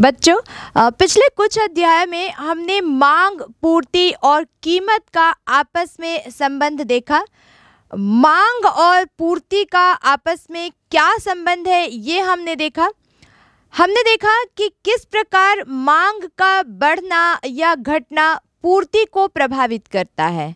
बच्चों पिछले कुछ अध्याय में हमने मांग पूर्ति और कीमत का आपस में संबंध देखा मांग और पूर्ति का आपस में क्या संबंध है ये हमने देखा हमने देखा कि किस प्रकार मांग का बढ़ना या घटना पूर्ति को प्रभावित करता है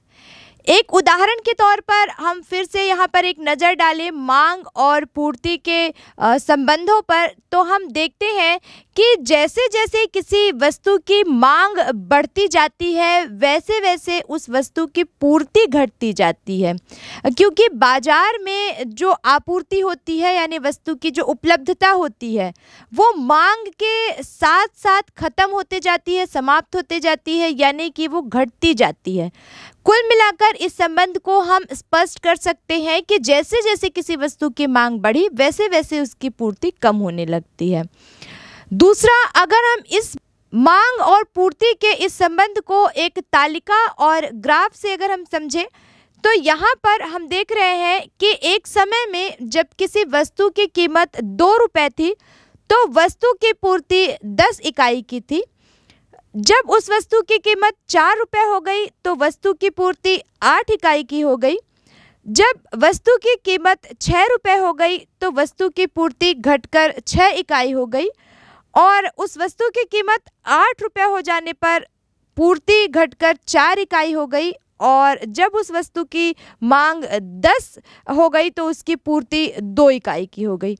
एक उदाहरण के तौर पर हम फिर से यहाँ पर एक नज़र डालें मांग और पूर्ति के संबंधों पर तो हम देखते हैं कि जैसे जैसे किसी वस्तु की मांग बढ़ती जाती है वैसे वैसे उस वस्तु की पूर्ति घटती जाती है क्योंकि बाज़ार में जो आपूर्ति होती है यानी वस्तु की जो उपलब्धता होती है वो मांग के साथ साथ ख़त्म होते जाती है समाप्त होते जाती है यानी कि वो घटती जाती है कुल मिलाकर इस संबंध को हम स्पष्ट कर सकते हैं कि जैसे जैसे किसी वस्तु की मांग बढ़ी वैसे वैसे उसकी पूर्ति कम होने लगती है दूसरा अगर हम इस मांग और पूर्ति के इस संबंध को एक तालिका और ग्राफ से अगर हम समझें तो यहाँ पर हम देख रहे हैं कि एक समय में जब किसी वस्तु की कीमत दो रुपये थी तो वस्तु की पूर्ति दस इकाई की थी जब उस वस्तु की कीमत चार रुपये हो गई तो वस्तु की पूर्ति आठ इकाई की हो गई जब वस्तु की कीमत छः रुपये हो गई तो वस्तु की पूर्ति घटकर छः इकाई हो गई और उस वस्तु की कीमत आठ रुपये हो जाने पर पूर्ति घटकर चार इकाई हो गई और जब उस वस्तु की मांग दस हो गई तो उसकी पूर्ति दो इकाई की हो गई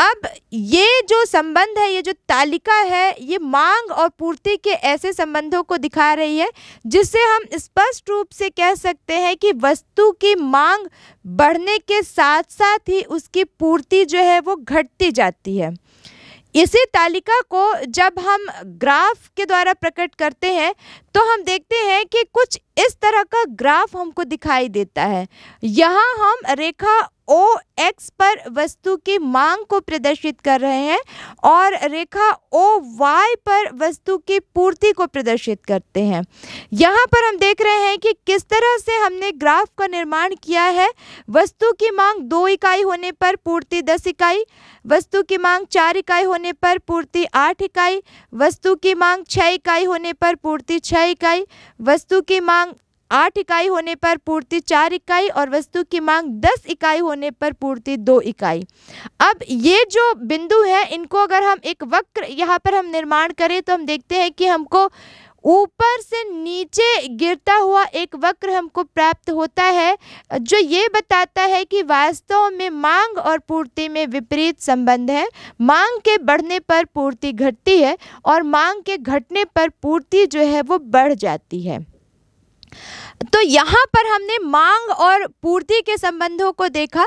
अब ये जो संबंध है ये जो तालिका है ये मांग और पूर्ति के ऐसे संबंधों को दिखा रही है जिससे हम स्पष्ट रूप से कह सकते हैं कि वस्तु की मांग बढ़ने के साथ साथ ही उसकी पूर्ति जो है वो घटती जाती है इसी तालिका को जब हम ग्राफ के द्वारा प्रकट करते हैं तो हम देखते हैं कि कुछ इस तरह का ग्राफ हमको दिखाई देता है यहाँ हम रेखा ओ एक्स पर वस्तु की मांग को प्रदर्शित कर रहे हैं और रेखा ओ वाई पर वस्तु की पूर्ति को प्रदर्शित करते हैं यहाँ पर हम देख रहे हैं कि किस तरह से हमने ग्राफ का निर्माण किया है वस्तु की मांग दो इकाई होने पर पूर्ति दस इकाई वस्तु की मांग चार इकाई होने पर पूर्ति आठ इकाई वस्तु की मांग छः इकाई होने पर पूर्ति छः छः इकाई वस्तु की मांग आठ इकाई होने पर पूर्ति चार इकाई और वस्तु की मांग दस इकाई होने पर पूर्ति दो इकाई अब ये जो बिंदु है इनको अगर हम एक वक्र यहाँ पर हम निर्माण करें तो हम देखते हैं कि हमको ऊपर से नीचे गिरता हुआ एक वक्र हमको प्राप्त होता है जो ये बताता है कि वास्तव में मांग और पूर्ति में विपरीत संबंध है मांग के बढ़ने पर पूर्ति घटती है और मांग के घटने पर पूर्ति जो है वो बढ़ जाती है तो यहाँ पर हमने मांग और पूर्ति के संबंधों को देखा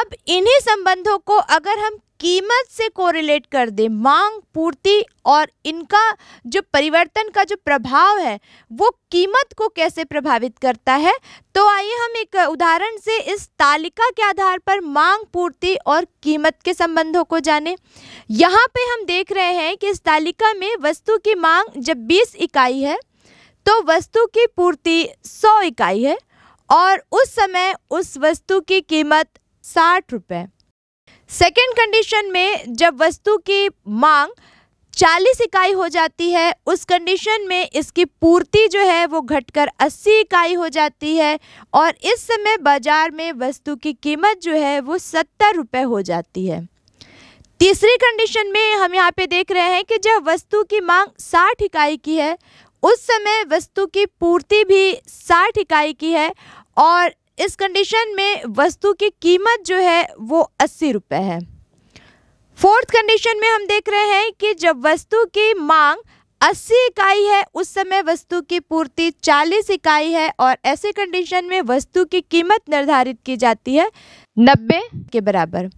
अब इन्हीं संबंधों को अगर हम कीमत से कोरिलेट कर दें मांग पूर्ति और इनका जो परिवर्तन का जो प्रभाव है वो कीमत को कैसे प्रभावित करता है तो आइए हम एक उदाहरण से इस तालिका के आधार पर मांग पूर्ति और कीमत के संबंधों को जानें यहाँ पे हम देख रहे हैं कि इस तालिका में वस्तु की मांग जब 20 इकाई है तो वस्तु की पूर्ति 100 इकाई है और उस समय उस वस्तु की कीमत साठ रुपये सेकेंड कंडीशन में जब वस्तु की मांग चालीस इकाई हो जाती है उस कंडीशन में इसकी पूर्ति जो है वो घटकर अस्सी इकाई हो जाती है और इस समय बाज़ार में वस्तु की कीमत जो है वो सत्तर रुपये हो जाती है तीसरी कंडीशन में हम यहाँ पे देख रहे हैं कि जब वस्तु की मांग साठ इकाई की है उस समय वस्तु की पूर्ति भी साठ इकाई की है और इस कंडीशन में वस्तु की कीमत जो है वो अस्सी रुपये है फोर्थ कंडीशन में हम देख रहे हैं कि जब वस्तु की मांग 80 इकाई है उस समय वस्तु की पूर्ति 40 इकाई है और ऐसे कंडीशन में वस्तु की कीमत निर्धारित की जाती है 90 के बराबर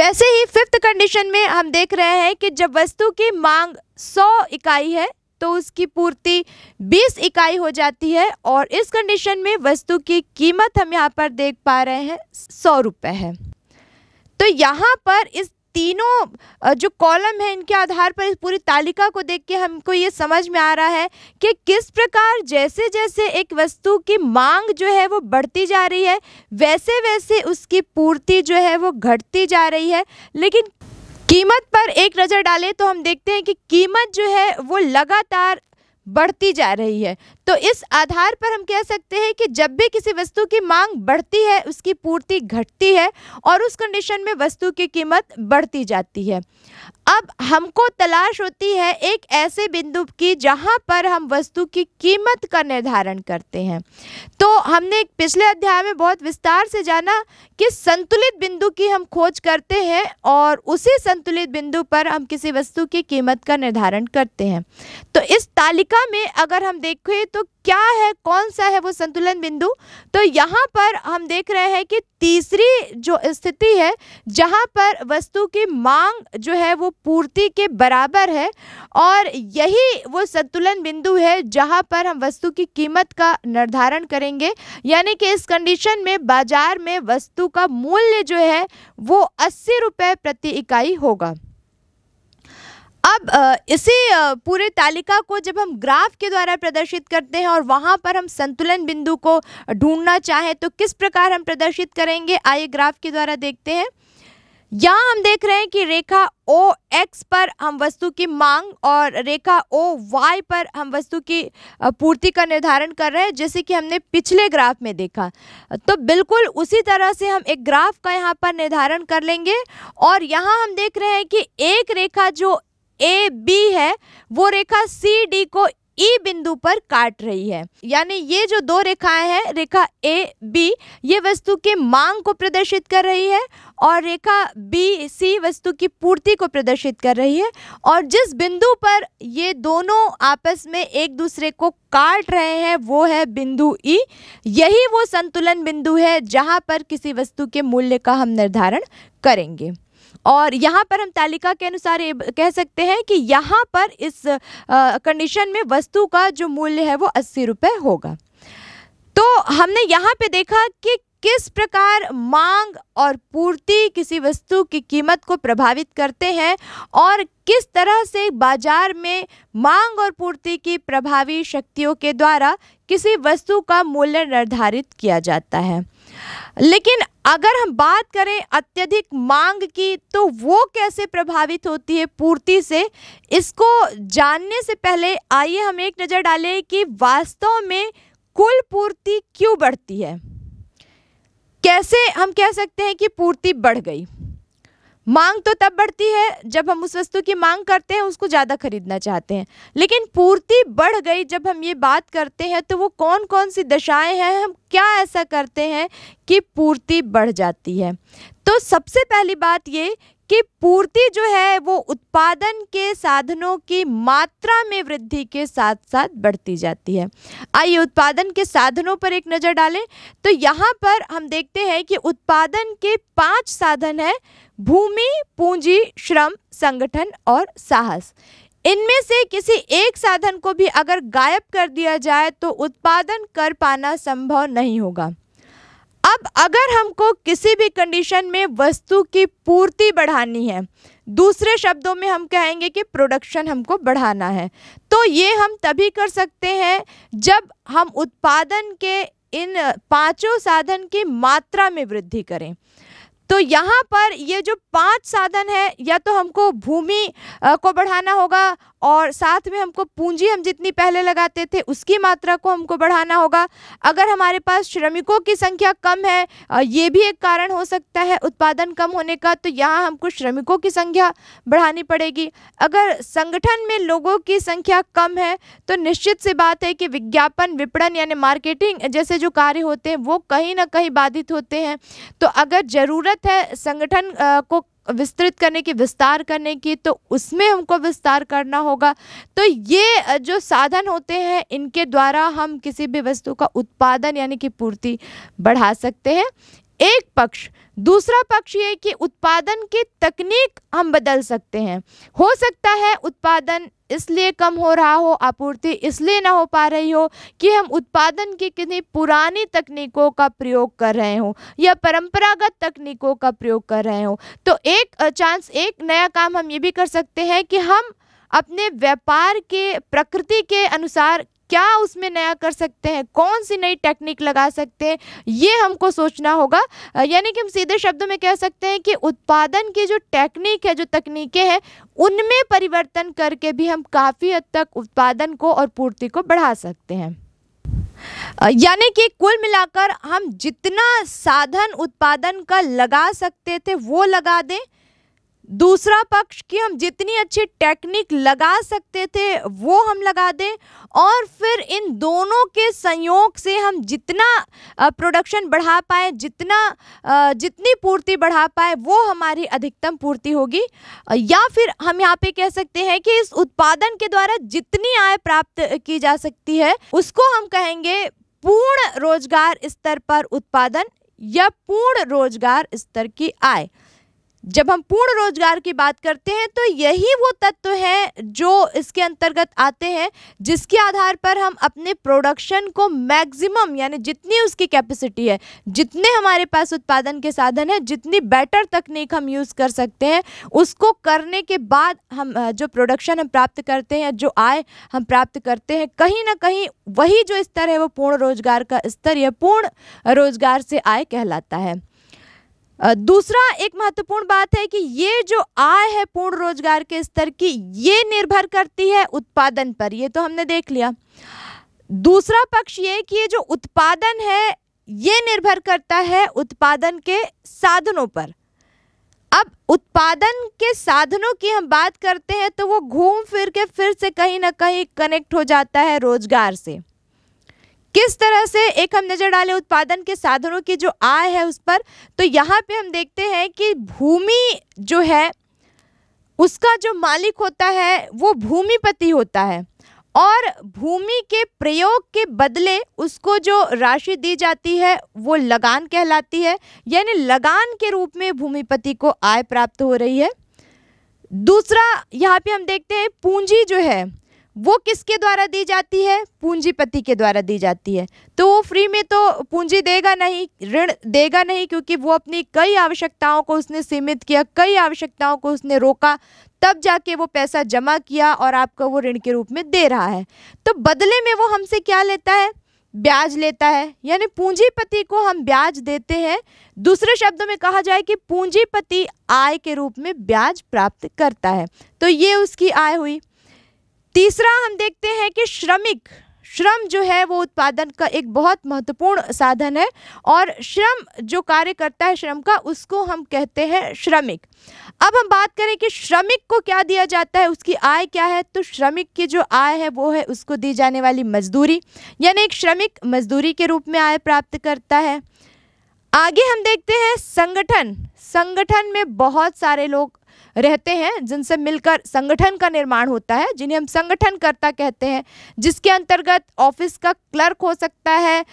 वैसे ही फिफ्थ कंडीशन में हम देख रहे हैं कि जब वस्तु की मांग 100 इकाई है तो उसकी पूर्ति 20 इकाई हो जाती है और इस कंडीशन में वस्तु की कीमत हम यहाँ पर देख पा रहे हैं सौ रुपये है तो यहाँ पर इस तीनों जो कॉलम है इनके आधार पर इस पूरी तालिका को देख के हमको ये समझ में आ रहा है कि किस प्रकार जैसे जैसे एक वस्तु की मांग जो है वो बढ़ती जा रही है वैसे वैसे उसकी पूर्ति जो है वो घटती जा रही है लेकिन कीमत पर एक नज़र डालें तो हम देखते हैं कि कीमत जो है वो लगातार बढ़ती जा रही है तो इस आधार पर हम कह सकते हैं कि जब भी किसी वस्तु की मांग बढ़ती है उसकी पूर्ति घटती है और उस कंडीशन में वस्तु की कीमत बढ़ती जाती है अब हमको तलाश होती है एक ऐसे बिंदु की जहाँ पर हम वस्तु की कीमत का निर्धारण करते हैं तो हमने पिछले अध्याय में बहुत विस्तार से जाना कि संतुलित बिंदु की हम खोज करते हैं और उसी संतुलित बिंदु पर हम किसी वस्तु की कीमत का निर्धारण करते हैं तो इस तालिका में अगर हम देखें तो क्या है कौन सा है वो संतुलन बिंदु तो यहाँ पर हम देख रहे हैं कि तीसरी जो स्थिति है जहाँ पर वस्तु की मांग जो है वो पूर्ति के बराबर है और यही वो संतुलन बिंदु है जहाँ पर हम वस्तु की कीमत का निर्धारण करेंगे यानी कि इस कंडीशन में बाजार में वस्तु का मूल्य जो है वो अस्सी रुपये प्रति इकाई होगा अब इसी पूरे तालिका को जब हम ग्राफ के द्वारा प्रदर्शित करते हैं और वहाँ पर हम संतुलन बिंदु को ढूंढना चाहें तो किस प्रकार हम प्रदर्शित करेंगे आइए ग्राफ के द्वारा देखते हैं यहाँ हम देख रहे हैं कि रेखा ओ एक्स पर हम वस्तु की मांग और रेखा ओ वाई पर हम वस्तु की पूर्ति का निर्धारण कर रहे हैं जैसे कि हमने पिछले ग्राफ में देखा तो बिल्कुल उसी तरह से हम एक ग्राफ का यहाँ पर निर्धारण कर लेंगे और यहाँ हम देख रहे हैं कि एक रेखा जो ए बी है वो रेखा सी डी को ई बिंदु पर काट रही है यानी ये जो दो रेखाएं हैं रेखा ए बी ये वस्तु के मांग को प्रदर्शित कर रही है और रेखा बी सी वस्तु की पूर्ति को प्रदर्शित कर रही है और जिस बिंदु पर ये दोनों आपस में एक दूसरे को काट रहे हैं वो है बिंदु ई यही वो संतुलन बिंदु है जहाँ पर किसी वस्तु के मूल्य का हम निर्धारण करेंगे और यहाँ पर हम तालिका के अनुसार कह सकते हैं कि यहाँ पर इस कंडीशन में वस्तु का जो मूल्य है वो अस्सी रुपये होगा तो हमने यहाँ पे देखा कि किस प्रकार मांग और पूर्ति किसी वस्तु की कीमत को प्रभावित करते हैं और किस तरह से बाजार में मांग और पूर्ति की प्रभावी शक्तियों के द्वारा किसी वस्तु का मूल्य निर्धारित किया जाता है लेकिन अगर हम बात करें अत्यधिक मांग की तो वो कैसे प्रभावित होती है पूर्ति से इसको जानने से पहले आइए हम एक नज़र डालें कि वास्तव में कुल पूर्ति क्यों बढ़ती है कैसे हम कह सकते हैं कि पूर्ति बढ़ गई मांग तो तब बढ़ती है जब हम उस वस्तु की मांग करते हैं उसको ज़्यादा खरीदना चाहते हैं लेकिन पूर्ति बढ़ गई जब हम ये बात करते हैं तो वो कौन कौन सी दशाएं हैं हम क्या ऐसा करते हैं कि पूर्ति बढ़ जाती है तो सबसे पहली बात ये कि पूर्ति जो है वो उत्पादन के साधनों की मात्रा में वृद्धि के साथ साथ बढ़ती जाती है आइए उत्पादन के साधनों पर एक नज़र डालें तो यहाँ पर हम देखते हैं कि उत्पादन के पांच साधन हैं भूमि पूंजी श्रम संगठन और साहस इनमें से किसी एक साधन को भी अगर गायब कर दिया जाए तो उत्पादन कर पाना संभव नहीं होगा अब अगर हमको किसी भी कंडीशन में वस्तु की पूर्ति बढ़ानी है दूसरे शब्दों में हम कहेंगे कि प्रोडक्शन हमको बढ़ाना है तो ये हम तभी कर सकते हैं जब हम उत्पादन के इन पांचों साधन की मात्रा में वृद्धि करें तो यहाँ पर ये जो पांच साधन है या तो हमको भूमि को बढ़ाना होगा और साथ में हमको पूंजी हम जितनी पहले लगाते थे उसकी मात्रा को हमको बढ़ाना होगा अगर हमारे पास श्रमिकों की संख्या कम है ये भी एक कारण हो सकता है उत्पादन कम होने का तो यहाँ हमको श्रमिकों की संख्या बढ़ानी पड़ेगी अगर संगठन में लोगों की संख्या कम है तो निश्चित सी बात है कि विज्ञापन विपणन यानी मार्केटिंग जैसे जो कार्य होते हैं वो कहीं ना कहीं बाधित होते हैं तो अगर ज़रूरत है संगठन को विस्तृत करने की विस्तार करने की तो उसमें हमको विस्तार करना होगा तो ये जो साधन होते हैं इनके द्वारा हम किसी भी वस्तु का उत्पादन यानी कि पूर्ति बढ़ा सकते हैं एक पक्ष दूसरा पक्ष ये कि उत्पादन की तकनीक हम बदल सकते हैं हो सकता है उत्पादन इसलिए कम हो रहा हो आपूर्ति इसलिए ना हो पा रही हो कि हम उत्पादन की कितनी पुरानी तकनीकों का प्रयोग कर रहे हों या परंपरागत तकनीकों का प्रयोग कर रहे हों तो एक चांस एक नया काम हम ये भी कर सकते हैं कि हम अपने व्यापार के प्रकृति के अनुसार क्या उसमें नया कर सकते हैं कौन सी नई टेक्निक लगा सकते हैं ये हमको सोचना होगा यानी कि हम सीधे शब्दों में कह सकते हैं कि उत्पादन की जो टेक्निक है जो तकनीकें हैं उनमें परिवर्तन करके भी हम काफ़ी हद तक उत्पादन को और पूर्ति को बढ़ा सकते हैं यानी कि कुल मिलाकर हम जितना साधन उत्पादन का लगा सकते थे वो लगा दें दूसरा पक्ष कि हम जितनी अच्छी टेक्निक लगा सकते थे वो हम लगा दें और फिर इन दोनों के संयोग से हम जितना प्रोडक्शन बढ़ा पाए जितना जितनी पूर्ति बढ़ा पाए वो हमारी अधिकतम पूर्ति होगी या फिर हम यहाँ पे कह सकते हैं कि इस उत्पादन के द्वारा जितनी आय प्राप्त की जा सकती है उसको हम कहेंगे पूर्ण रोजगार स्तर पर उत्पादन या पूर्ण रोजगार स्तर की आय जब हम पूर्ण रोजगार की बात करते हैं तो यही वो तत्व हैं जो इसके अंतर्गत आते हैं जिसके आधार पर हम अपने प्रोडक्शन को मैक्सिमम यानी जितनी उसकी कैपेसिटी है जितने हमारे पास उत्पादन के साधन है जितनी बेटर तकनीक हम यूज़ कर सकते हैं उसको करने के बाद हम जो प्रोडक्शन हम प्राप्त करते हैं जो आय हम प्राप्त करते हैं कहीं ना कहीं वही जो स्तर है वो पूर्ण रोजगार का स्तर या पूर्ण रोजगार से आय कहलाता है दूसरा एक महत्वपूर्ण बात है कि ये जो आय है पूर्ण रोजगार के स्तर की ये निर्भर करती है उत्पादन पर ये तो हमने देख लिया दूसरा पक्ष ये कि ये जो उत्पादन है ये निर्भर करता है उत्पादन के साधनों पर अब उत्पादन के साधनों की हम बात करते हैं तो वो घूम फिर के फिर से कहीं ना कहीं कनेक्ट हो जाता है रोजगार से किस तरह से एक हम नज़र डालें उत्पादन के साधनों की जो आय है उस पर तो यहाँ पे हम देखते हैं कि भूमि जो है उसका जो मालिक होता है वो भूमिपति होता है और भूमि के प्रयोग के बदले उसको जो राशि दी जाती है वो लगान कहलाती है यानी लगान के रूप में भूमिपति को आय प्राप्त हो रही है दूसरा यहाँ पे हम देखते हैं पूंजी जो है वो किसके द्वारा दी जाती है पूंजीपति के द्वारा दी जाती है तो वो फ्री में तो पूंजी देगा नहीं ऋण देगा नहीं क्योंकि वो अपनी कई आवश्यकताओं को उसने सीमित किया कई आवश्यकताओं को उसने रोका तब जाके वो पैसा जमा किया और आपको वो ऋण के रूप में दे रहा है तो बदले में वो हमसे क्या लेता है ब्याज लेता है यानी पूंजीपति को हम ब्याज देते हैं दूसरे शब्दों में कहा जाए कि पूंजीपति आय के रूप में ब्याज प्राप्त करता है तो ये उसकी आय हुई तीसरा हम देखते हैं कि श्रमिक श्रम जो है वो उत्पादन का एक बहुत महत्वपूर्ण साधन है और श्रम जो कार्य करता है श्रम का उसको हम कहते हैं श्रमिक अब हम बात करें कि श्रमिक को क्या दिया जाता है उसकी आय क्या है तो श्रमिक की जो आय है वो है उसको दी जाने वाली मजदूरी यानी एक श्रमिक मजदूरी के रूप में आय प्राप्त करता है आगे हम देखते हैं संगठन संगठन में बहुत सारे लोग रहते हैं जिनसे मिलकर संगठन का निर्माण होता है जिन्हें हम संगठनकर्ता कहते हैं जिसके अंतर्गत ऑफिस का क्लर्क हो सकता है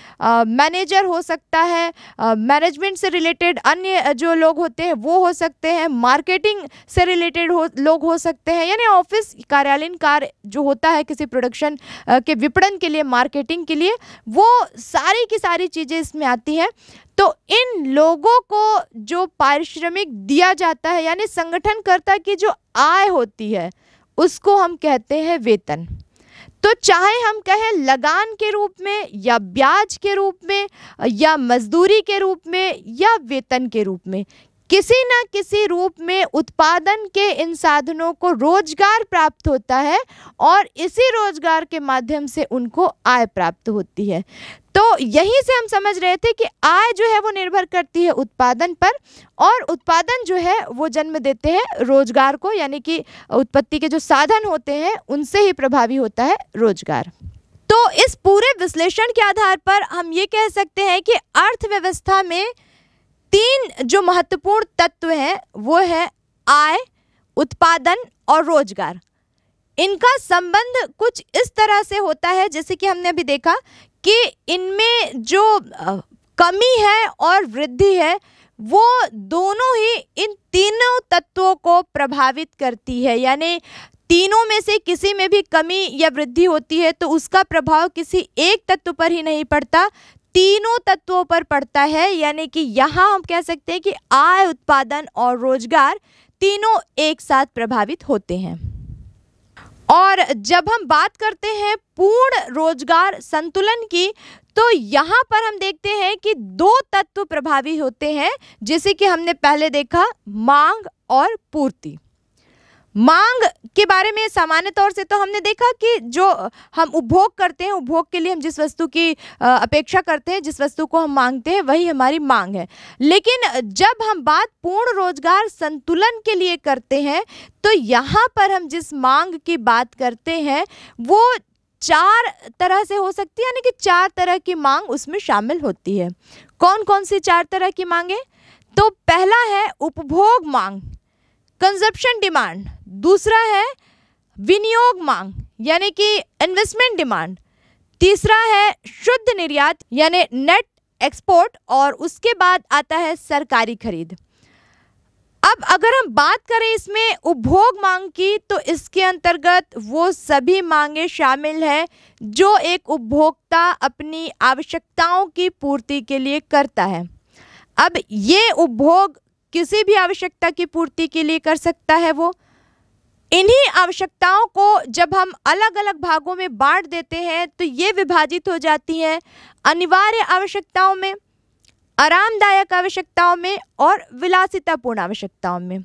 मैनेजर हो सकता है मैनेजमेंट से रिलेटेड अन्य जो लोग होते हैं वो हो सकते हैं मार्केटिंग से रिलेटेड हो लोग हो सकते हैं यानी ऑफिस कार्यालयीन कार्य जो होता है किसी प्रोडक्शन के विपणन के लिए मार्केटिंग के लिए वो सारी की सारी चीज़ें इसमें आती हैं तो इन लोगों को जो पारिश्रमिक दिया जाता है यानी संगठन कर कार्यकर्ता की जो आय होती है उसको हम कहते हैं वेतन तो चाहे हम कहें लगान के रूप में या ब्याज के रूप में या मजदूरी के रूप में या वेतन के रूप में किसी न किसी रूप में उत्पादन के इन साधनों को रोजगार प्राप्त होता है और इसी रोजगार के माध्यम से उनको आय प्राप्त होती है तो यहीं से हम समझ रहे थे कि आय जो है वो निर्भर करती है उत्पादन पर और उत्पादन जो है वो जन्म देते हैं रोजगार को यानी कि उत्पत्ति के जो साधन होते हैं उनसे ही प्रभावी होता है रोजगार तो इस पूरे विश्लेषण के आधार पर हम ये कह सकते हैं कि अर्थव्यवस्था में तीन जो महत्वपूर्ण तत्व हैं वो है आय उत्पादन और रोजगार इनका संबंध कुछ इस तरह से होता है जैसे कि हमने अभी देखा कि इनमें जो कमी है और वृद्धि है वो दोनों ही इन तीनों तत्वों को प्रभावित करती है यानी तीनों में से किसी में भी कमी या वृद्धि होती है तो उसका प्रभाव किसी एक तत्व पर ही नहीं पड़ता तीनों तत्वों पर पड़ता है यानी कि यहाँ हम कह सकते हैं कि आय उत्पादन और रोजगार तीनों एक साथ प्रभावित होते हैं और जब हम बात करते हैं पूर्ण रोजगार संतुलन की तो यहाँ पर हम देखते हैं कि दो तत्व प्रभावी होते हैं जैसे कि हमने पहले देखा मांग और पूर्ति मांग के बारे में सामान्य तौर से तो हमने देखा कि जो हम उपभोग करते हैं उपभोग के लिए हम जिस वस्तु की अपेक्षा करते हैं जिस वस्तु को हम मांगते हैं वही हमारी मांग है लेकिन जब हम बात पूर्ण रोजगार संतुलन के लिए करते हैं तो यहाँ पर हम जिस मांग की बात करते हैं वो चार तरह से हो सकती है यानी कि चार तरह की मांग उसमें शामिल होती है कौन कौन सी चार तरह की मांगे तो पहला है उपभोग मांग कंजप्शन डिमांड दूसरा है विनियोग मांग यानी कि इन्वेस्टमेंट डिमांड तीसरा है शुद्ध निर्यात यानी नेट एक्सपोर्ट और उसके बाद आता है सरकारी खरीद अब अगर हम बात करें इसमें उपभोग मांग की तो इसके अंतर्गत वो सभी मांगे शामिल हैं जो एक उपभोक्ता अपनी आवश्यकताओं की पूर्ति के लिए करता है अब ये उपभोग किसी भी आवश्यकता की पूर्ति के लिए कर सकता है वो इन्हीं आवश्यकताओं को जब हम अलग अलग भागों में बांट देते हैं तो ये विभाजित हो जाती हैं अनिवार्य आवश्यकताओं में आरामदायक आवश्यकताओं में और विलासितापूर्ण आवश्यकताओं में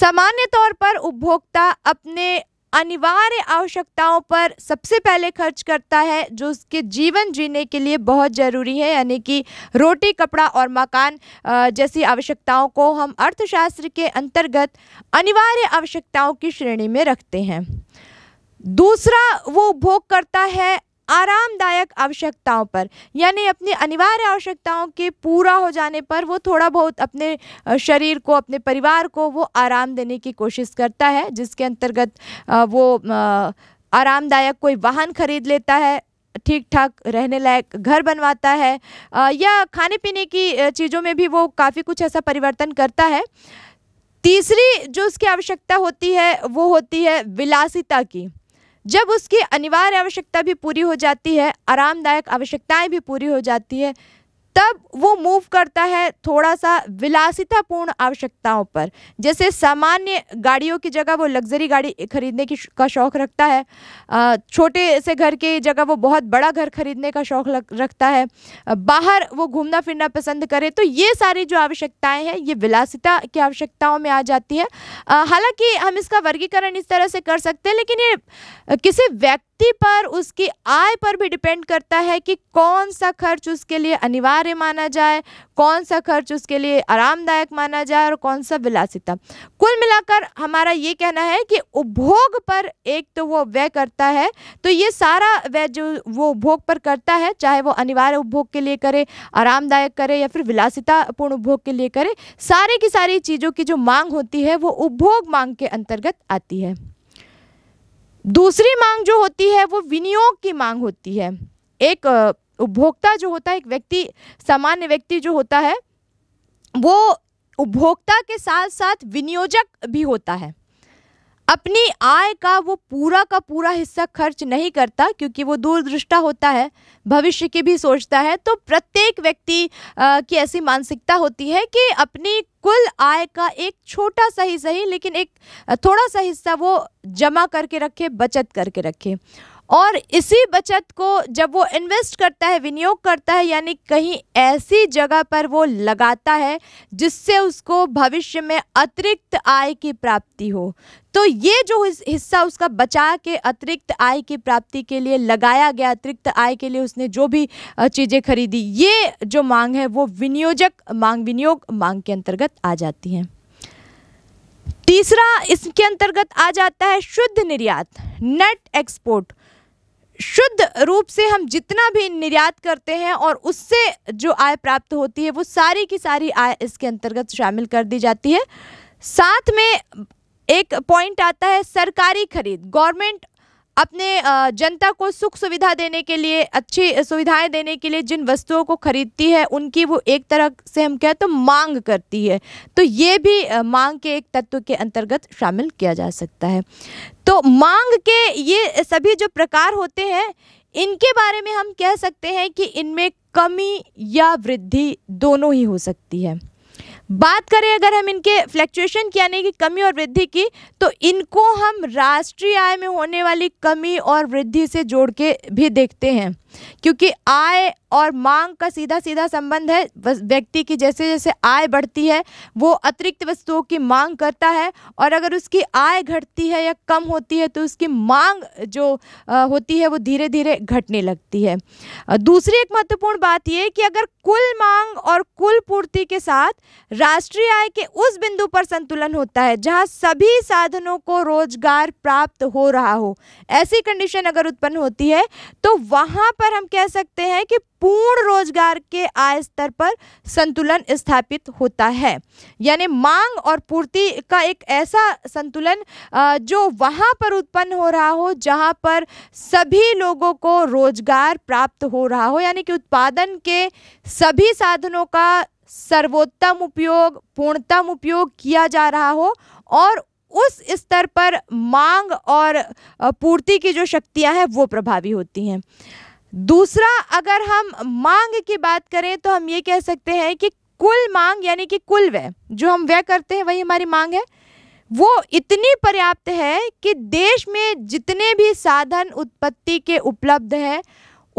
सामान्य तौर पर उपभोक्ता अपने अनिवार्य आवश्यकताओं पर सबसे पहले खर्च करता है जो उसके जीवन जीने के लिए बहुत ज़रूरी है यानी कि रोटी कपड़ा और मकान जैसी आवश्यकताओं को हम अर्थशास्त्र के अंतर्गत अनिवार्य आवश्यकताओं की श्रेणी में रखते हैं दूसरा वो उपभोग करता है आरामदायक आवश्यकताओं पर यानी अपनी अनिवार्य आवश्यकताओं के पूरा हो जाने पर वो थोड़ा बहुत अपने शरीर को अपने परिवार को वो आराम देने की कोशिश करता है जिसके अंतर्गत वो आरामदायक कोई वाहन खरीद लेता है ठीक ठाक रहने लायक घर बनवाता है या खाने पीने की चीज़ों में भी वो काफ़ी कुछ ऐसा परिवर्तन करता है तीसरी जो उसकी आवश्यकता होती है वो होती है विलासिता की जब उसकी अनिवार्य आवश्यकता भी पूरी हो जाती है आरामदायक आवश्यकताएं भी पूरी हो जाती है तब वो मूव करता है थोड़ा सा विलासितापूर्ण आवश्यकताओं पर जैसे सामान्य गाड़ियों की जगह वो लग्जरी गाड़ी खरीदने की का शौक़ रखता है छोटे से घर की जगह वो बहुत बड़ा घर खरीदने का शौक़ रखता है बाहर वो घूमना फिरना पसंद करे तो ये सारी जो आवश्यकताएं हैं ये विलासिता की आवश्यकताओं में आ जाती है हालाँकि हम इसका वर्गीकरण इस तरह से कर सकते हैं लेकिन ये किसी व्यक्ति व्यक्ति पर उसकी आय पर भी डिपेंड करता है कि कौन सा खर्च उसके लिए अनिवार्य माना जाए कौन सा खर्च उसके लिए आरामदायक माना जाए और कौन सा विलासिता कुल मिलाकर हमारा ये कहना है कि उपभोग पर एक तो वो व्यय करता है तो ये सारा व्यय जो वो उपभोग पर करता है चाहे वो अनिवार्य उपभोग के लिए करे आरामदायक करे या फिर विलासितापूर्ण उपभोग के लिए करे सारे की सारी चीज़ों की जो मांग होती है वो उपभोग मांग के अंतर्गत आती है दूसरी मांग जो होती है वो विनियोग की मांग होती है एक उपभोक्ता जो होता है एक व्यक्ति सामान्य व्यक्ति जो होता है वो उपभोक्ता के साथ साथ विनियोजक भी होता है अपनी आय का वो पूरा का पूरा हिस्सा खर्च नहीं करता क्योंकि वो दूरदृष्टा होता है भविष्य की भी सोचता है तो प्रत्येक व्यक्ति की ऐसी मानसिकता होती है कि अपनी कुल आय का एक छोटा सा ही सही लेकिन एक थोड़ा सा हिस्सा वो जमा करके रखे बचत करके रखे और इसी बचत को जब वो इन्वेस्ट करता है विनियोग करता है यानी कहीं ऐसी जगह पर वो लगाता है जिससे उसको भविष्य में अतिरिक्त आय की प्राप्ति हो तो ये जो हिस्सा उसका बचा के अतिरिक्त आय की प्राप्ति के लिए लगाया गया अतिरिक्त आय के लिए उसने जो भी चीज़ें खरीदी ये जो मांग है वो विनियोजक मांग विनियोग मांग के अंतर्गत आ जाती हैं तीसरा इसके अंतर्गत आ जाता है शुद्ध निर्यात नेट एक्सपोर्ट शुद्ध रूप से हम जितना भी निर्यात करते हैं और उससे जो आय प्राप्त होती है वो सारी की सारी आय इसके अंतर्गत शामिल कर दी जाती है साथ में एक पॉइंट आता है सरकारी खरीद गवर्नमेंट अपने जनता को सुख सुविधा देने के लिए अच्छी सुविधाएं देने के लिए जिन वस्तुओं को खरीदती है उनकी वो एक तरह से हम कहें तो मांग करती है तो ये भी मांग के एक तत्व के अंतर्गत शामिल किया जा सकता है तो मांग के ये सभी जो प्रकार होते हैं इनके बारे में हम कह सकते हैं कि इनमें कमी या वृद्धि दोनों ही हो सकती है बात करें अगर हम इनके फ्लैक्चुएशन की यानी कि कमी और वृद्धि की तो इनको हम राष्ट्रीय आय में होने वाली कमी और वृद्धि से जोड़ के भी देखते हैं क्योंकि आय और मांग का सीधा सीधा संबंध है व्यक्ति की जैसे जैसे आय बढ़ती है वो अतिरिक्त वस्तुओं की मांग करता है और अगर उसकी आय घटती है या कम होती है तो उसकी मांग जो आ, होती है वो धीरे धीरे घटने लगती है दूसरी एक महत्वपूर्ण बात यह कि अगर कुल मांग और कुल पूर्ति के साथ राष्ट्रीय आय के उस बिंदु पर संतुलन होता है जहां सभी साधनों को रोजगार प्राप्त हो रहा हो ऐसी कंडीशन अगर उत्पन्न होती है तो वहां पर हम कह सकते हैं कि पूर्ण रोजगार के आय स्तर पर संतुलन स्थापित होता है यानी मांग और पूर्ति का एक ऐसा संतुलन जो वहाँ पर उत्पन्न हो रहा हो जहाँ पर सभी लोगों को रोजगार प्राप्त हो रहा हो यानी कि उत्पादन के सभी साधनों का सर्वोत्तम उपयोग पूर्णतम उपयोग किया जा रहा हो और उस स्तर पर मांग और पूर्ति की जो शक्तियां हैं वो प्रभावी होती हैं दूसरा अगर हम मांग की बात करें तो हम ये कह सकते हैं कि कुल मांग यानी कि कुल व्यय जो हम व्यय करते हैं वही हमारी मांग है वो इतनी पर्याप्त है कि देश में जितने भी साधन उत्पत्ति के उपलब्ध हैं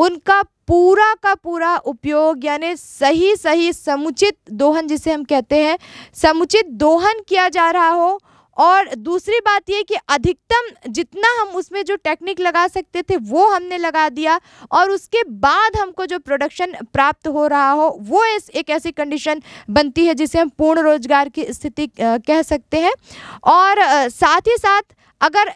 उनका पूरा का पूरा उपयोग यानी सही सही समुचित दोहन जिसे हम कहते हैं समुचित दोहन किया जा रहा हो और दूसरी बात ये कि अधिकतम जितना हम उसमें जो टेक्निक लगा सकते थे वो हमने लगा दिया और उसके बाद हमको जो प्रोडक्शन प्राप्त हो रहा हो वो इस एक ऐसी कंडीशन बनती है जिसे हम पूर्ण रोजगार की स्थिति कह सकते हैं और साथ ही साथ अगर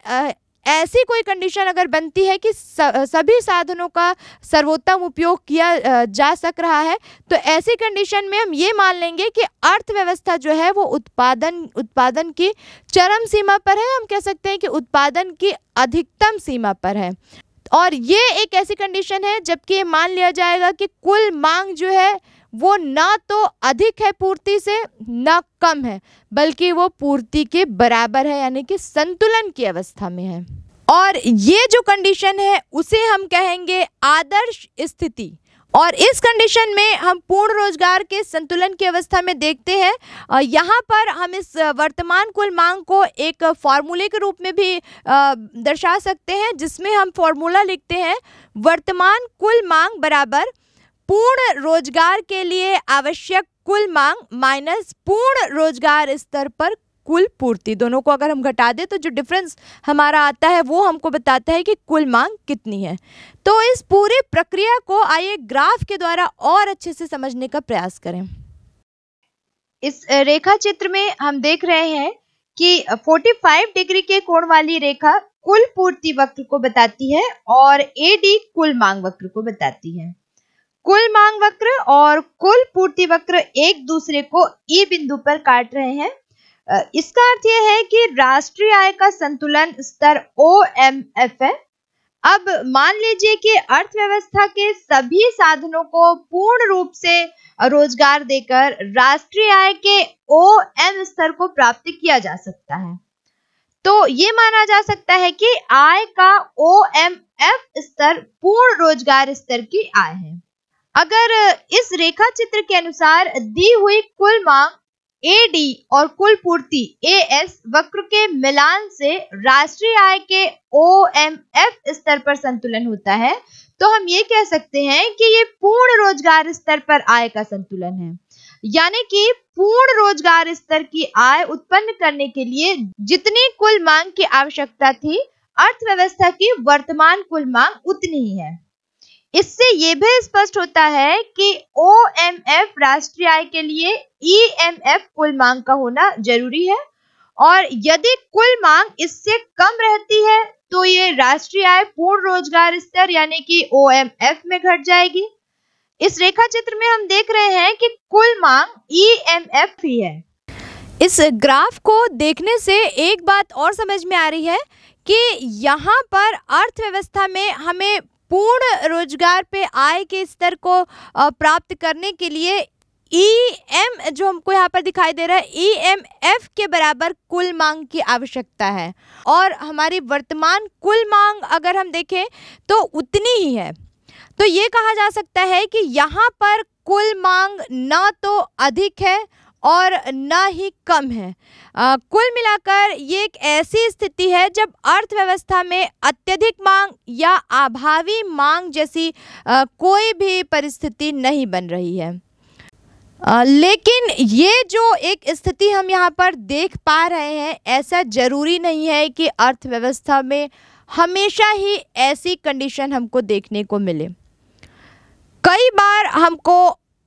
ऐसी कोई कंडीशन अगर बनती है कि सभी साधनों का सर्वोत्तम उपयोग किया जा सक रहा है तो ऐसी कंडीशन में हम ये मान लेंगे कि अर्थव्यवस्था जो है वो उत्पादन उत्पादन की चरम सीमा पर है हम कह सकते हैं कि उत्पादन की अधिकतम सीमा पर है और ये एक ऐसी कंडीशन है जबकि मान लिया जाएगा कि कुल मांग जो है वो ना तो अधिक है पूर्ति से ना कम है बल्कि वो पूर्ति के बराबर है यानी कि संतुलन की अवस्था में है और ये जो कंडीशन है उसे हम कहेंगे आदर्श स्थिति और इस कंडीशन में हम पूर्ण रोजगार के संतुलन की अवस्था में देखते हैं यहाँ पर हम इस वर्तमान कुल मांग को एक फार्मूले के रूप में भी दर्शा सकते हैं जिसमें हम फार्मूला लिखते हैं वर्तमान कुल मांग बराबर पूर्ण रोजगार के लिए आवश्यक कुल मांग माइनस पूर्ण रोजगार स्तर पर कुल पूर्ति दोनों को अगर हम घटा दें तो जो डिफरेंस हमारा आता है वो हमको बताता है कि कुल मांग कितनी है तो इस पूरी प्रक्रिया को आइए ग्राफ के द्वारा और अच्छे से समझने का प्रयास करें इस रेखा चित्र में हम देख रहे हैं कि 45 डिग्री के कोण वाली रेखा कुल पूर्ति वक्र को बताती है और एडी कुल मांग वक्र को बताती है कुल मांग वक्र और कुल पूर्ति वक्र एक दूसरे को ई बिंदु पर काट रहे हैं इसका अर्थ यह है कि राष्ट्रीय आय का संतुलन स्तर ओ एम एफ है अब मान लीजिए कि अर्थव्यवस्था के सभी साधनों को पूर्ण रूप से रोजगार देकर राष्ट्रीय आय के ओ एम स्तर को प्राप्त किया जा सकता है तो ये माना जा सकता है कि आय का ओ एम एफ स्तर पूर्ण रोजगार स्तर की आय है अगर इस रेखा चित्र के अनुसार दी हुई कुल मांग ए डी और कुल पूर्ति ए एस वक्र के मिलान से राष्ट्रीय आय के ओ एम एफ स्तर पर संतुलन होता है तो हम ये कह सकते हैं कि ये पूर्ण रोजगार स्तर पर आय का संतुलन है यानी कि पूर्ण रोजगार स्तर की आय उत्पन्न करने के लिए जितनी कुल मांग की आवश्यकता थी अर्थव्यवस्था की वर्तमान कुल मांग उतनी ही है इससे यह भी स्पष्ट होता है कि ओ एम एफ राष्ट्रीय आय के लिए ई एम एफ कुल मांग का होना जरूरी है और यदि कुल मांग इससे कम रहती है तो ये राष्ट्रीय आय पूर्ण रोजगार स्तर यानी कि ओ एम एफ में घट जाएगी इस रेखा चित्र में हम देख रहे हैं कि कुल मांग ई एम एफ ही है इस ग्राफ को देखने से एक बात और समझ में आ रही है कि यहाँ पर अर्थव्यवस्था में हमें पूर्ण रोजगार पे आय के स्तर को प्राप्त करने के लिए ई e एम जो हमको यहाँ पर दिखाई दे रहा है ई एम एफ के बराबर कुल मांग की आवश्यकता है और हमारी वर्तमान कुल मांग अगर हम देखें तो उतनी ही है तो ये कहा जा सकता है कि यहाँ पर कुल मांग ना तो अधिक है और ना ही कम है आ, कुल मिलाकर ये एक ऐसी स्थिति है जब अर्थव्यवस्था में अत्यधिक मांग या आभावी मांग जैसी आ, कोई भी परिस्थिति नहीं बन रही है आ, लेकिन ये जो एक स्थिति हम यहाँ पर देख पा रहे हैं ऐसा ज़रूरी नहीं है कि अर्थव्यवस्था में हमेशा ही ऐसी कंडीशन हमको देखने को मिले कई बार हमको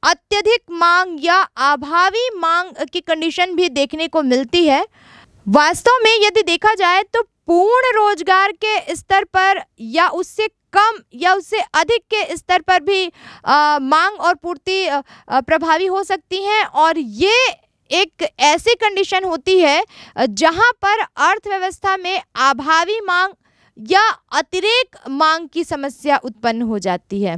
अत्यधिक मांग या आभावी मांग की कंडीशन भी देखने को मिलती है वास्तव में यदि देखा जाए तो पूर्ण रोजगार के स्तर पर या उससे कम या उससे अधिक के स्तर पर भी आ, मांग और पूर्ति प्रभावी हो सकती हैं और ये एक ऐसी कंडीशन होती है जहां पर अर्थव्यवस्था में आभावी मांग या अतिरेक मांग की समस्या उत्पन्न हो जाती है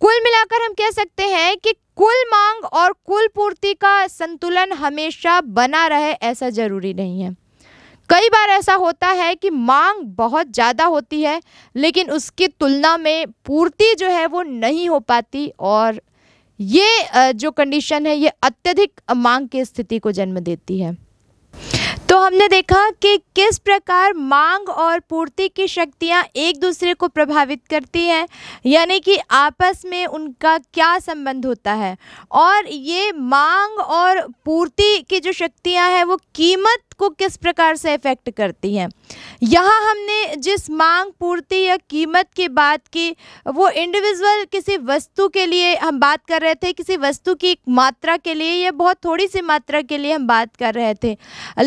कुल मिलाकर हम कह सकते हैं कि कुल मांग और कुल पूर्ति का संतुलन हमेशा बना रहे ऐसा ज़रूरी नहीं है कई बार ऐसा होता है कि मांग बहुत ज़्यादा होती है लेकिन उसकी तुलना में पूर्ति जो है वो नहीं हो पाती और ये जो कंडीशन है ये अत्यधिक मांग की स्थिति को जन्म देती है तो हमने देखा कि किस प्रकार मांग और पूर्ति की शक्तियाँ एक दूसरे को प्रभावित करती हैं यानी कि आपस में उनका क्या संबंध होता है और ये मांग और पूर्ति की जो शक्तियाँ हैं वो कीमत को किस प्रकार से इफ़ेक्ट करती हैं यहाँ हमने जिस मांग पूर्ति या कीमत की बात की वो इंडिविजुअल किसी वस्तु के लिए हम बात कर रहे थे किसी वस्तु की मात्रा के लिए या बहुत थोड़ी सी मात्रा के लिए हम बात कर रहे थे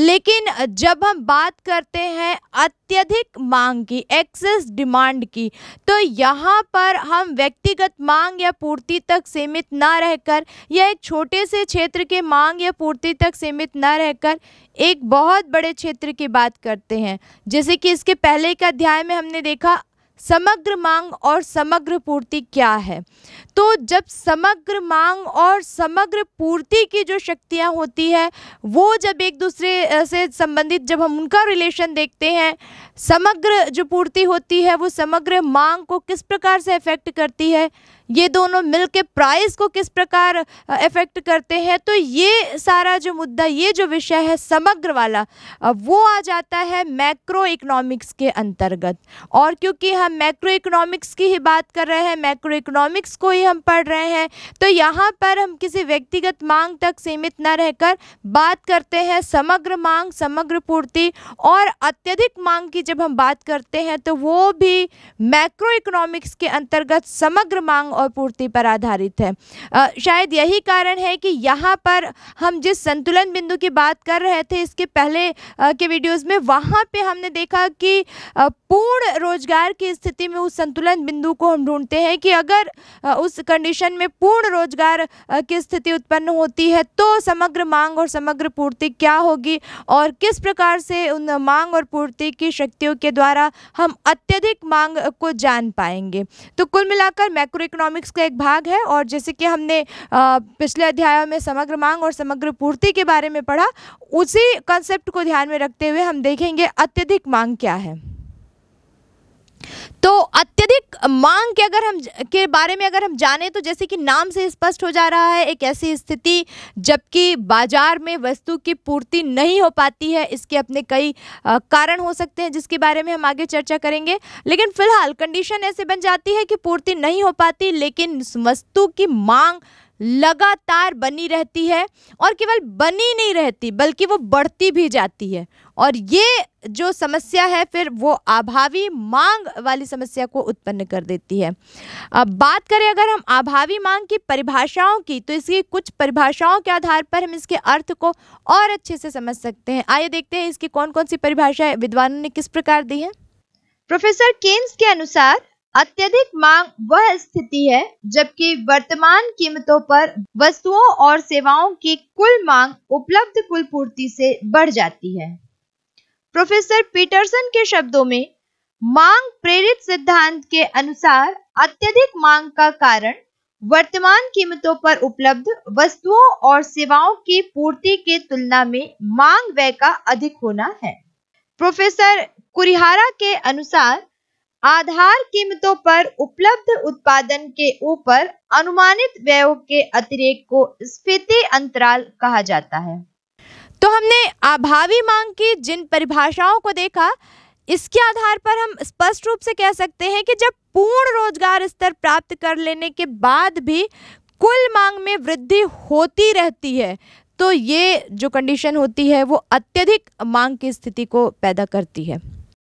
लेकिन जब हम बात करते हैं अत अत्यधिक मांग की एक्सेस डिमांड की तो यहाँ पर हम व्यक्तिगत मांग या पूर्ति तक सीमित ना रहकर या एक छोटे से क्षेत्र के मांग या पूर्ति तक सीमित ना रहकर एक बहुत बड़े क्षेत्र की बात करते हैं जैसे कि इसके पहले के अध्याय में हमने देखा समग्र मांग और समग्र पूर्ति क्या है तो जब समग्र मांग और समग्र पूर्ति की जो शक्तियाँ होती है वो जब एक दूसरे से संबंधित जब हम उनका रिलेशन देखते हैं समग्र जो पूर्ति होती है वो समग्र मांग को किस प्रकार से अफेक्ट करती है ये दोनों मिल के प्राइस को किस प्रकार इफ़ेक्ट करते हैं तो ये सारा जो मुद्दा ये जो विषय है समग्र वाला वो आ जाता है मैक्रो इकोनॉमिक्स के अंतर्गत और क्योंकि हम मैक्रो इकोनॉमिक्स की ही बात कर रहे हैं मैक्रो इकोनॉमिक्स को ही हम पढ़ रहे हैं तो यहाँ पर हम किसी व्यक्तिगत मांग तक सीमित न रहकर बात करते हैं समग्र मांग समग्र पूर्ति और अत्यधिक मांग की जब हम बात करते हैं तो वो भी मैक्रो इकोनॉमिक्स के अंतर्गत समग्र मांग और पूर्ति पर आधारित है शायद यही कारण है कि यहाँ पर हम जिस संतुलन बिंदु की बात कर रहे थे इसके पहले के वीडियोस में वहाँ पे हमने देखा कि पूर्ण रोजगार की स्थिति में उस संतुलन बिंदु को हम ढूंढते हैं कि अगर उस कंडीशन में पूर्ण रोजगार की स्थिति उत्पन्न होती है तो समग्र मांग और समग्र पूर्ति क्या होगी और किस प्रकार से उन मांग और पूर्ति की शक्तियों के द्वारा हम अत्यधिक मांग को जान पाएंगे तो कुल मिलाकर मैक्रो इकोनॉमिक इकोनॉमिक्स का एक भाग है और जैसे कि हमने पिछले अध्यायों में समग्र मांग और समग्र पूर्ति के बारे में पढ़ा उसी कंसेप्ट को ध्यान में रखते हुए हम देखेंगे अत्यधिक मांग क्या है तो अत्यधिक मांग के अगर हम के बारे में अगर हम जाने तो जैसे कि नाम से स्पष्ट हो जा रहा है एक ऐसी स्थिति जबकि बाजार में वस्तु की पूर्ति नहीं हो पाती है इसके अपने कई कारण हो सकते हैं जिसके बारे में हम आगे चर्चा करेंगे लेकिन फिलहाल कंडीशन ऐसे बन जाती है कि पूर्ति नहीं हो पाती लेकिन वस्तु की मांग लगातार बनी रहती है और केवल बनी नहीं रहती बल्कि वो बढ़ती भी जाती है और ये जो समस्या है फिर वो आभावी मांग वाली समस्या को उत्पन्न कर देती है अब बात करें अगर हम आभावी मांग की परिभाषाओं की तो इसकी कुछ परिभाषाओं के आधार पर हम इसके अर्थ को और अच्छे से समझ सकते हैं आइए देखते हैं इसकी कौन कौन सी परिभाषाएं विद्वानों ने किस प्रकार दी है प्रोफेसर केन्स के अनुसार अत्यधिक मांग वह स्थिति है जबकि वर्तमान कीमतों पर वस्तुओं और सेवाओं की कुल मांग उपलब्ध कुल पूर्ति से बढ़ जाती है प्रोफेसर पीटरसन के शब्दों में मांग प्रेरित सिद्धांत के अनुसार अत्यधिक मांग का कारण वर्तमान कीमतों पर उपलब्ध वस्तुओं और सेवाओं की पूर्ति के तुलना में मांग व्यय का अधिक होना है प्रोफेसर कुरिहारा के अनुसार आधार कीमतों पर उपलब्ध उत्पादन के ऊपर अनुमानित व्यय के अतिरेक को स्फीति अंतराल कहा जाता है तो हमने अभावी मांग की जिन परिभाषाओं को देखा इसके आधार पर हम स्पष्ट रूप से कह सकते हैं कि जब पूर्ण रोजगार स्तर प्राप्त कर लेने के बाद भी कुल मांग में वृद्धि होती रहती है तो ये जो कंडीशन होती है वो अत्यधिक मांग की स्थिति को पैदा करती है